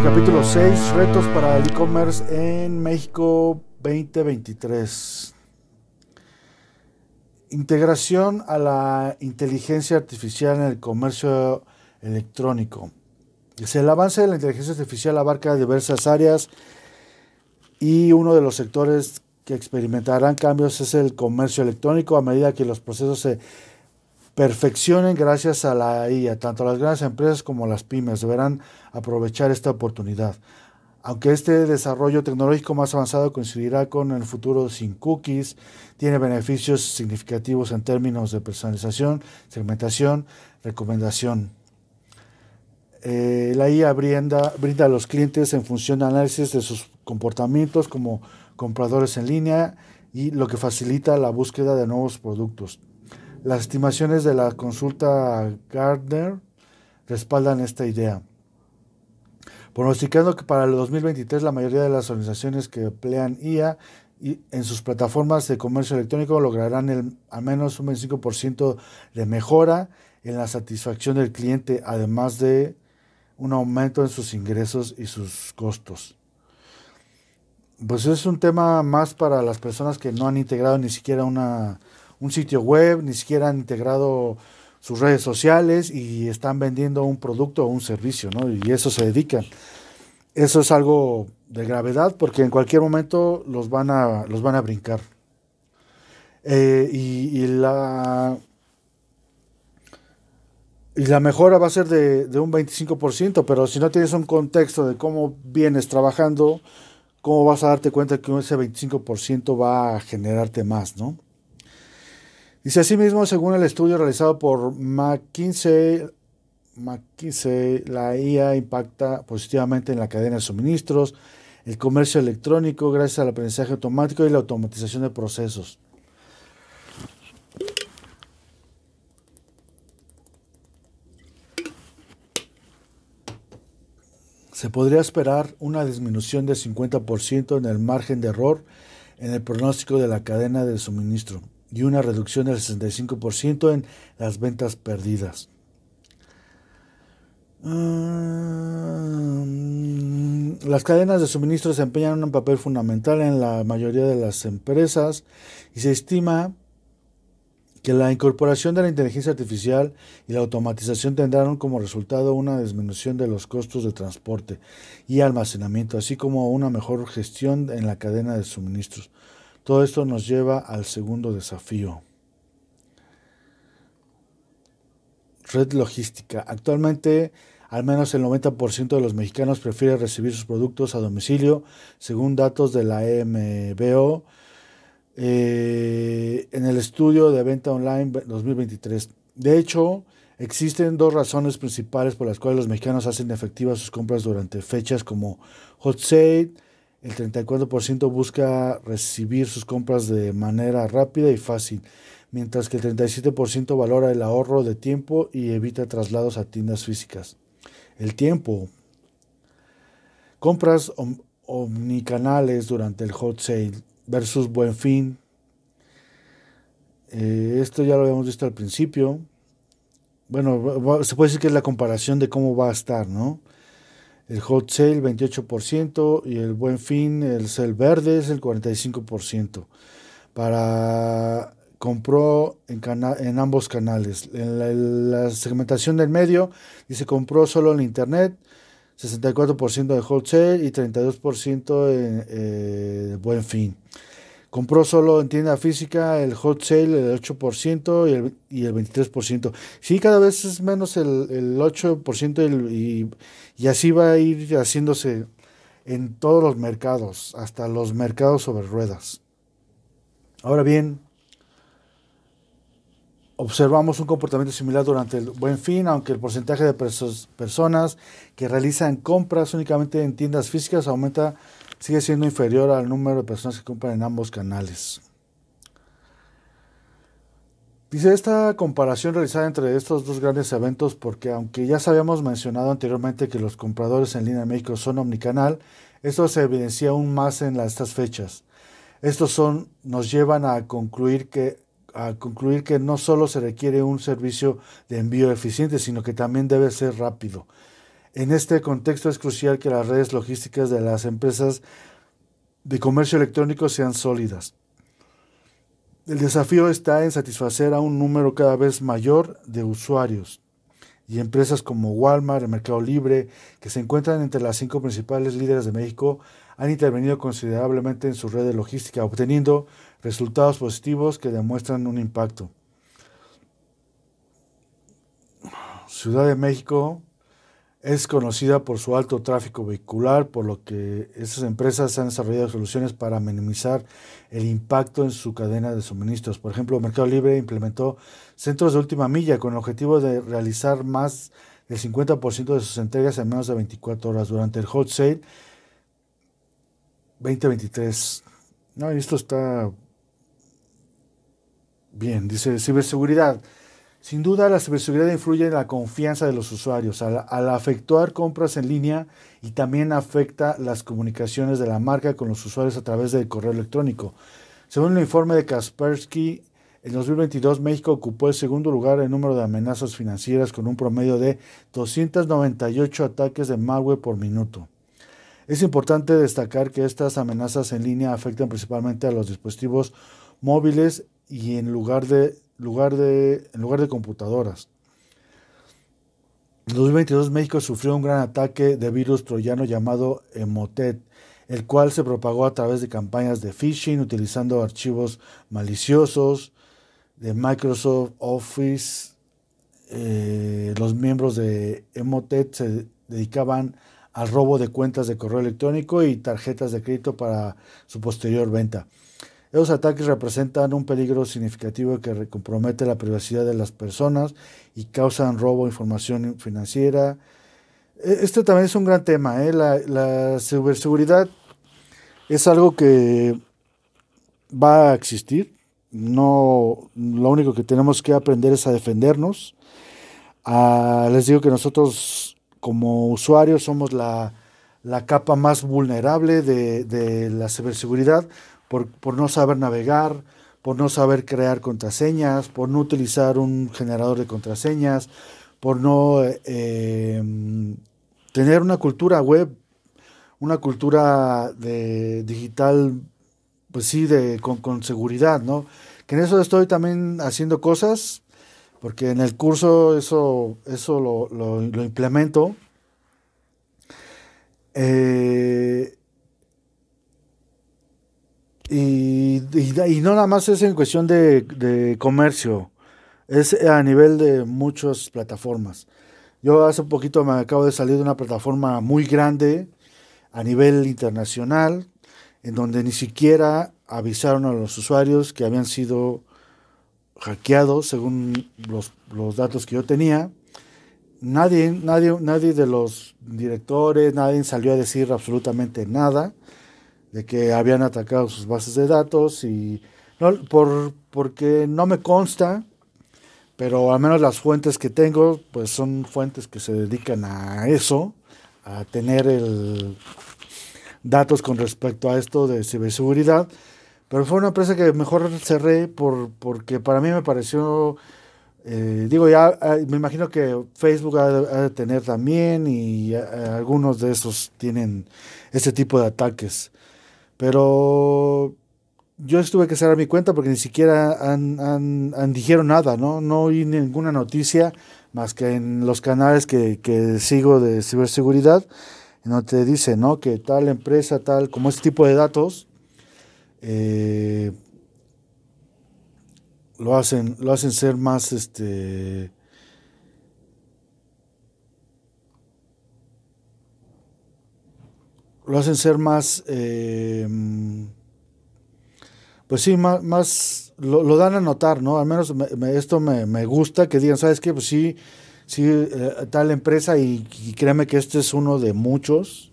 capítulo 6, retos para el e-commerce en México 2023. Integración a la inteligencia artificial en el comercio electrónico. El avance de la inteligencia artificial abarca diversas áreas y uno de los sectores que experimentarán cambios es el comercio electrónico a medida que los procesos se perfeccionen gracias a la IA. Tanto las grandes empresas como las pymes deberán aprovechar esta oportunidad. Aunque este desarrollo tecnológico más avanzado coincidirá con el futuro sin cookies, tiene beneficios significativos en términos de personalización, segmentación, recomendación. Eh, la IA brinda, brinda a los clientes en función de análisis de sus comportamientos como compradores en línea y lo que facilita la búsqueda de nuevos productos. Las estimaciones de la consulta Gardner respaldan esta idea, pronosticando que para el 2023 la mayoría de las organizaciones que emplean IA y en sus plataformas de comercio electrónico lograrán al menos un 25% de mejora en la satisfacción del cliente, además de un aumento en sus ingresos y sus costos. Pues es un tema más para las personas que no han integrado ni siquiera una un sitio web, ni siquiera han integrado sus redes sociales y están vendiendo un producto o un servicio, ¿no? Y eso se dedican. Eso es algo de gravedad porque en cualquier momento los van a, los van a brincar. Eh, y, la, y la mejora va a ser de, de un 25%, pero si no tienes un contexto de cómo vienes trabajando, ¿cómo vas a darte cuenta que ese 25% va a generarte más, ¿no? Dice asimismo, según el estudio realizado por McKinsey, McKinsey, la IA impacta positivamente en la cadena de suministros, el comercio electrónico gracias al aprendizaje automático y la automatización de procesos. Se podría esperar una disminución del 50% en el margen de error en el pronóstico de la cadena de suministro y una reducción del 65% en las ventas perdidas. Ah, las cadenas de suministro desempeñan un papel fundamental en la mayoría de las empresas y se estima que la incorporación de la inteligencia artificial y la automatización tendrán como resultado una disminución de los costos de transporte y almacenamiento, así como una mejor gestión en la cadena de suministros. Todo esto nos lleva al segundo desafío. Red logística. Actualmente, al menos el 90% de los mexicanos prefiere recibir sus productos a domicilio, según datos de la EMBO, eh, en el estudio de venta online 2023. De hecho, existen dos razones principales por las cuales los mexicanos hacen efectivas sus compras durante fechas como Hot Sale, el 34% busca recibir sus compras de manera rápida y fácil, mientras que el 37% valora el ahorro de tiempo y evita traslados a tiendas físicas. El tiempo. Compras omnicanales durante el hot sale versus buen fin. Eh, esto ya lo habíamos visto al principio. Bueno, se puede decir que es la comparación de cómo va a estar, ¿no? el hot sale 28% y el buen fin, el sell verde es el 45%. Para compró en, en ambos canales. En la, segmentación del medio dice compró solo en internet, 64% de Sale y 32% de eh, buen fin. Compró solo en tienda física el hot sale, el 8% y el, 23%. Sí, cada vez es menos el, el 8% y, así va a ir haciéndose en todos los mercados, hasta los mercados sobre ruedas. Ahora bien, observamos un comportamiento similar durante el buen fin, aunque el porcentaje de personas que realizan compras únicamente en tiendas físicas aumenta sigue siendo inferior al número de personas que compran en ambos canales. Dice esta comparación realizada entre estos dos grandes eventos porque aunque ya habíamos mencionado anteriormente que los compradores en línea de México son omnicanal, esto se evidencia aún más en estas fechas. Estos son, nos llevan a concluir que a concluir que no solo se requiere un servicio de envío eficiente, sino que también debe ser rápido. En este contexto es crucial que las redes logísticas de las empresas de comercio electrónico sean sólidas. El desafío está en satisfacer a un número cada vez mayor de usuarios y empresas como Walmart, el Mercado Libre, que se encuentran entre las cinco principales líderes de México, han intervenido considerablemente en su red de logística, obteniendo resultados positivos que demuestran un impacto. Ciudad de México, es conocida por su alto tráfico vehicular, por lo que estas empresas han desarrollado soluciones para minimizar el impacto en su cadena de suministros. Por ejemplo, Mercado Libre implementó centros de última milla con el objetivo de realizar más del 50% de sus entregas en menos de 24 horas durante el Hot Sale 2023. No, esto está bien. Dice ciberseguridad. Sin duda, la ciberseguridad influye en la confianza de los usuarios al, al, efectuar compras en línea y también afecta las comunicaciones de la marca con los usuarios a través del correo electrónico. Según el informe de Kaspersky, en 2022 México ocupó el segundo lugar en número de amenazas financieras con un promedio de 298 ataques de malware por minuto. Es importante destacar que estas amenazas en línea afectan principalmente a los dispositivos móviles y en lugar de lugar de, en lugar de computadoras. En 2022 México sufrió un gran ataque de virus troyano llamado Emotet, el cual se propagó a través de campañas de phishing utilizando archivos maliciosos de Microsoft Office. Eh, los miembros de Emotet se dedicaban al robo de cuentas de correo electrónico y tarjetas de crédito para su posterior venta. Esos ataques representan un peligro significativo que compromete la privacidad de las personas y causan robo de información financiera. E, ...esto también es un gran tema. ¿eh? La, ciberseguridad es algo que va a existir. No, lo único que tenemos que aprender es a defendernos. Ah, les digo que nosotros como usuarios somos la, la capa más vulnerable de, de, la ciberseguridad por, no saber navegar, por no saber crear contraseñas, por no utilizar un generador de contraseñas, por no eh, em, tener una cultura web, una cultura de digital, pues sí, de, con, seguridad, ¿no? Que en eso estoy también haciendo cosas, porque en el curso eso, eso lo, implemento. Eh, y, no nada más es en cuestión de, comercio, es a nivel de muchas plataformas. Yo hace poquito me acabo de salir de una plataforma muy grande a nivel internacional, en donde ni siquiera avisaron a los usuarios que habían sido hackeados, según los, los datos que yo tenía. Nadie, nadie, nadie de los directores, nadie salió a decir absolutamente nada de que habían atacado sus bases de datos y no, por, porque no me consta, pero al menos las fuentes que tengo, pues son fuentes que se dedican a eso, a tener el, datos con respecto a esto de ciberseguridad. Pero fue una empresa que mejor cerré por, porque para mí me pareció, eh, digo, ya ah, me imagino que Facebook ha, de tener también y eh, algunos de esos tienen ese tipo de ataques. Pero yo estuve que cerrar mi cuenta porque ni siquiera han, han, dijeron nada, ¿no? No oí ninguna noticia más que en los canales que, que sigo de ciberseguridad, no te dicen, ¿no? Que tal empresa, tal, como este tipo de datos, eh, lo, hacen, lo hacen ser más, este, lo hacen ser más, eh, pues sí, más, lo, dan a notar, ¿no? Al menos esto me, gusta, que digan, ¿sabes qué? Pues sí, sí, eh, tal empresa y, créeme que este es uno de muchos.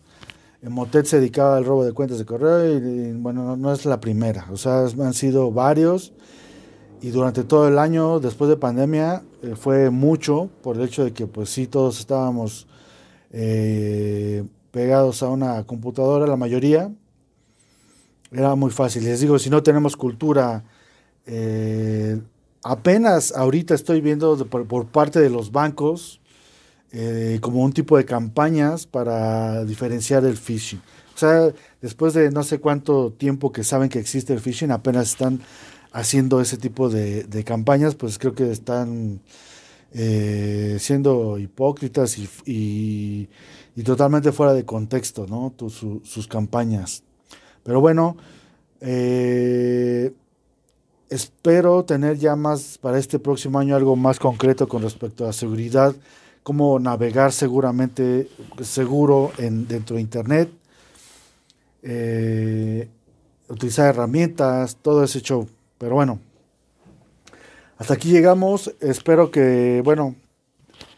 Motet se dedicaba al robo de cuentas de correo y, bueno, no, es la primera, o sea, han sido varios y durante todo el año, después de pandemia, eh, fue mucho por el hecho de que pues sí, todos estábamos pegados a una computadora, la mayoría. Era muy fácil. Les digo, si no tenemos cultura, eh, apenas ahorita estoy viendo por, parte de los bancos eh, como un tipo de campañas para diferenciar el phishing. O sea, después de no sé cuánto tiempo que saben que existe el phishing, apenas están haciendo ese tipo de campañas, pues creo que están eh, siendo hipócritas y, totalmente fuera de contexto, ¿no? sus campañas. Pero bueno, eh, espero tener ya más para este próximo año algo más concreto con respecto a seguridad, cómo navegar seguramente, seguro en, dentro de Internet, eh, utilizar herramientas, todo ese show. Pero bueno, hasta aquí llegamos. Espero que, bueno,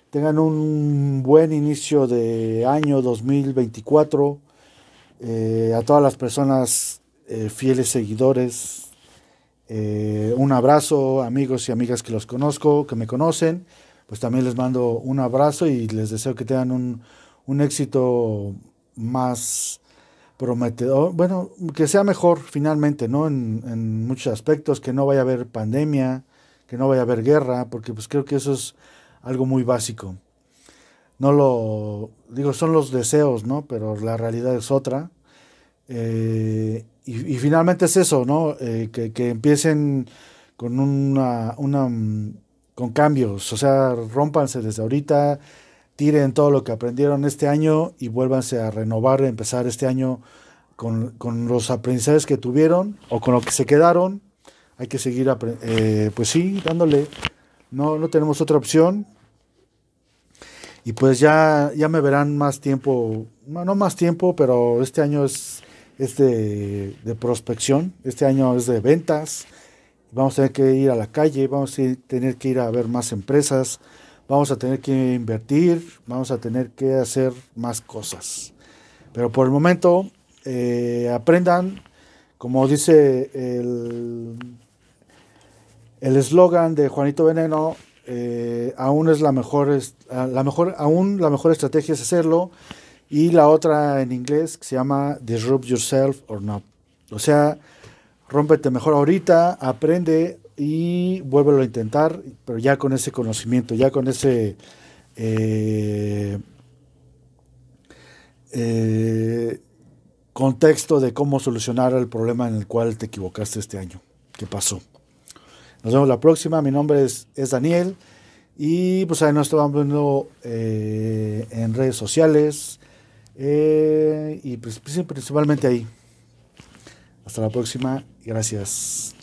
tengan un buen inicio de año 2024. Eh, a todas las personas eh, fieles seguidores, eh, un abrazo, amigos y amigas que los conozco, que me conocen, pues también les mando un abrazo y les deseo que tengan un, éxito más prometedor, bueno, que sea mejor finalmente, ¿no? en, muchos aspectos, que no vaya a haber pandemia, que no vaya a haber guerra, porque pues creo que eso es algo muy básico. No lo digo, son los deseos, ¿no? Pero la realidad es otra. Eh, y, finalmente es eso, ¿no? Eh, que, empiecen con una, mm, con cambios, o sea, rompanse desde ahorita, tiren todo lo que aprendieron este año y vuélvanse a renovar, empezar este año con, con los aprendizajes que tuvieron o con lo que se quedaron hay que seguir, eh, pues sí, dándole. No, no tenemos otra opción. Y pues ya, ya me verán más tiempo, no, más tiempo, pero este año es, es de, prospección, este año es de ventas. Vamos a tener que ir a la calle, vamos a tener que ir a ver más empresas, vamos a tener que invertir, vamos a tener que hacer más cosas. Pero por el momento, eh, aprendan, como dice el el eslogan de Juanito Veneno eh, aún es la mejor, ah, la mejor, aún la mejor estrategia es hacerlo. Y la otra en inglés que se llama Disrupt Yourself or Not. O sea, rómpete mejor ahorita, aprende y vuélvelo a intentar, pero ya con ese conocimiento, ya con ese... Eh, eh, contexto de cómo solucionar el problema en el cual te equivocaste este año. ¿Qué pasó? Nos vemos la próxima. Mi nombre es, Daniel. Y pues ahí nos estamos viendo eh, en redes sociales. Eh, y pues, principalmente ahí. Hasta la próxima. Gracias.